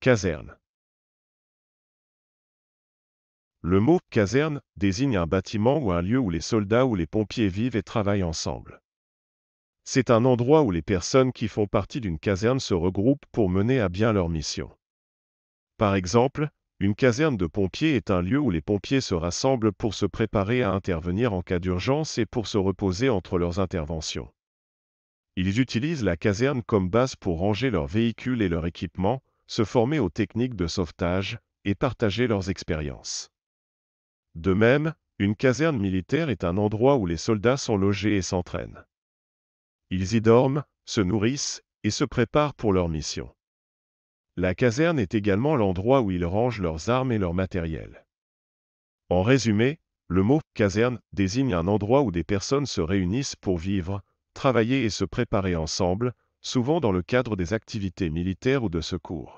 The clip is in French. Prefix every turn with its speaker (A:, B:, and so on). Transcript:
A: Caserne. Le mot
B: caserne désigne un bâtiment ou un lieu où les soldats ou les pompiers vivent et travaillent ensemble. C'est un endroit où les personnes qui font partie d'une caserne se regroupent pour mener à bien leur mission. Par exemple, une caserne de pompiers est un lieu où les pompiers se rassemblent pour se préparer à intervenir en cas d'urgence et pour se reposer entre leurs interventions. Ils utilisent la caserne comme base pour ranger leurs véhicules et leur équipement, se former aux techniques de sauvetage et partager leurs expériences. De même, une caserne militaire est un endroit où les soldats sont logés et s'entraînent. Ils y dorment, se nourrissent et se préparent pour leur mission. La caserne est également l'endroit où ils rangent leurs armes et leur matériel. En résumé, le mot caserne désigne un endroit où des personnes se réunissent pour vivre, travailler et se préparer ensemble, souvent dans le cadre des activités militaires ou de
A: secours.